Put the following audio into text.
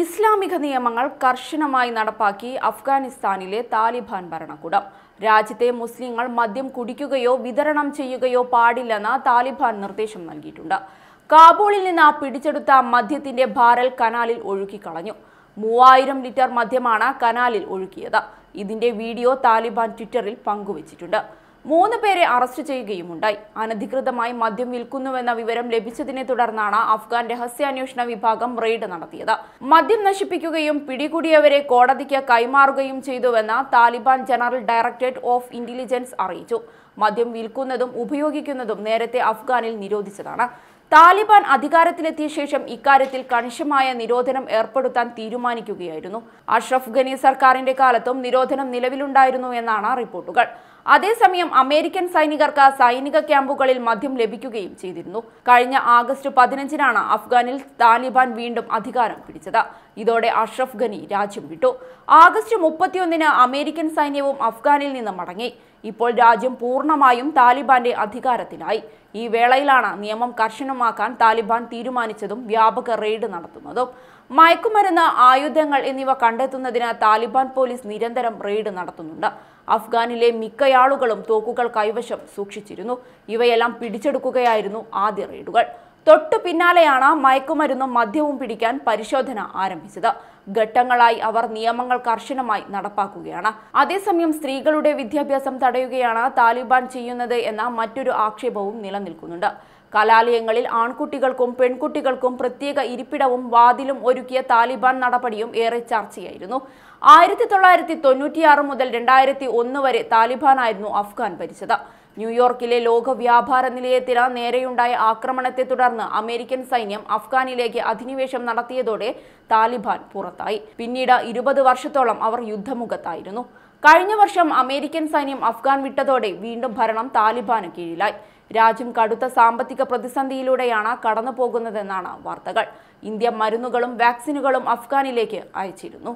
ഇസ്ലാമിക നിയമങ്ങൾ കർശനമായി നടപ്പാക്കി അഫ്ഗാനിസ്ഥാനിലെ താലിബാൻ ഭരണകൂടം രാജ്യത്തെ മുസ്ലിങ്ങൾ മദ്യം കുടിക്കുകയോ വിതരണം ചെയ്യുകയോ പാടില്ലെന്ന താലിബാൻ നിർദ്ദേശം നൽകിയിട്ടുണ്ട് കാബൂളിൽ നിന്ന് പിടിച്ചെടുത്ത മദ്യത്തിന്റെ ഭാരൽ കനാലിൽ ഒഴുക്കിക്കളഞ്ഞു മൂവായിരം ലിറ്റർ മദ്യമാണ് കനാലിൽ ഒഴുക്കിയത് ഇതിന്റെ വീഡിയോ താലിബാൻ ട്വിറ്ററിൽ പങ്കുവച്ചിട്ടുണ്ട് മൂന്ന് പേരെ അറസ്റ്റ് ചെയ്യുകയുമുണ്ടായി അനധികൃതമായി മദ്യം വിൽക്കുന്നുവെന്ന വിവരം ലഭിച്ചതിനെ തുടർന്നാണ് അഫ്ഗാൻ രഹസ്യാന്വേഷണ വിഭാഗം റെയ്ഡ് നടത്തിയത് മദ്യം നശിപ്പിക്കുകയും പിടികൂടിയവരെ കോടതിക്ക് കൈമാറുകയും ചെയ്തുവെന്ന് Taliban general directorate of intelligence അറിയിച്ചു മദ്യം വിൽക്കുന്നതും ഉപയോഗിക്കുന്നതും നേരത്തെ അഫ്ഗാനിൽ നിരോധിച്ചതാണ് താലിബാൻ അധികാരത്തിലെത്തിയ ശേഷം ഇക്കാര്യത്തിൽ കണിശമായ നിരോധനം ഏർപ്പെടുത്താൻ തീരുമാനിക്കുകയായിരുന്നു അഷ്റഫ് ഖനി സർക്കാരിന്റെ കാലത്തും നിരോധനം നിലവിലുണ്ടായിരുന്നു എന്നാണ് റിപ്പോർട്ടുകൾ അതേസമയം അമേരിക്കൻ സൈനികർക്ക് സൈനിക ക്യാമ്പുകളിൽ മദ്യം ലഭിക്കുകയും ചെയ്തിരുന്നു കഴിഞ്ഞ ആഗസ്റ്റ് പതിനഞ്ചിനാണ് അഫ്ഗാനിൽ താലിബാൻ വീണ്ടും അധികാരം പിടിച്ചത് ഇതോടെ അഷ്റഫ് ഖനി രാജ്യം വിട്ടു ആഗസ്റ്റ് മുപ്പത്തിയൊന്നിന് അമേരിക്കൻ സൈന്യവും അഫ്ഗാനിൽ നിന്ന് മടങ്ങി ഇപ്പോൾ രാജ്യം പൂർണ്ണമായും താലിബാന്റെ അധികാരത്തിലായി ഈ വേളയിലാണ് നിയമം കർശനമാക്കാൻ താലിബാൻ തീരുമാനിച്ചതും വ്യാപക റെയ്ഡ് നടത്തുന്നതും മയക്കുമരുന്ന് ആയുധങ്ങൾ എന്നിവ കണ്ടെത്തുന്നതിന് താലിബാൻ പോലീസ് നിരന്തരം റെയ്ഡ് നടത്തുന്നുണ്ട് അഫ്ഗാനിലെ മിക്കയാളുകളും തോക്കുകൾ കൈവശം സൂക്ഷിച്ചിരുന്നു ഇവയെല്ലാം പിടിച്ചെടുക്കുകയായിരുന്നു ആദ്യ റെയ്ഡുകൾ തൊട്ടു പിന്നാലെയാണ് മയക്കുമരുന്നും മദ്യവും പിടിക്കാൻ പരിശോധന ആരംഭിച്ചത് ഘട്ടങ്ങളായി അവർ നിയമങ്ങൾ കർശനമായി നടപ്പാക്കുകയാണ് അതേസമയം സ്ത്രീകളുടെ വിദ്യാഭ്യാസം തടയുകയാണ് താലിബാൻ ചെയ്യുന്നത് എന്ന മറ്റൊരു ആക്ഷേപവും നിലനിൽക്കുന്നുണ്ട് കലാലയങ്ങളിൽ ആൺകുട്ടികൾക്കും പെൺകുട്ടികൾക്കും പ്രത്യേക ഇരിപ്പിടവും വാതിലും ഒരുക്കിയ താലിബാൻ നടപടിയും ഏറെ ചർച്ചയായിരുന്നു ആയിരത്തി തൊള്ളായിരത്തി തൊണ്ണൂറ്റിയാറ് മുതൽ രണ്ടായിരത്തി ഒന്ന് വരെ താലിബാനായിരുന്നു അഫ്ഗാൻ ഭരിച്ചത് ന്യൂയോർക്കിലെ ലോക വ്യാപാര നിലയത്തിന് നേരെയുണ്ടായ ആക്രമണത്തെ തുടർന്ന് അമേരിക്കൻ സൈന്യം അഫ്ഗാനിലേക്ക് അധിനിവേശം നടത്തിയതോടെ താലിബാൻ പുറത്തായി പിന്നീട് ഇരുപത് വർഷത്തോളം അവർ യുദ്ധമുഖത്തായിരുന്നു കഴിഞ്ഞ വർഷം അമേരിക്കൻ സൈന്യം അഫ്ഗാൻ വിട്ടതോടെ വീണ്ടും ഭരണം താലിബാന് കീഴിലായി രാജ്യം കടുത്ത സാമ്പത്തിക പ്രതിസന്ധിയിലൂടെയാണ് കടന്നു പോകുന്നതെന്നാണ് വാർത്തകൾ ഇന്ത്യ മരുന്നുകളും വാക്സിനുകളും അഫ്ഗാനിലേക്ക് അയച്ചിരുന്നു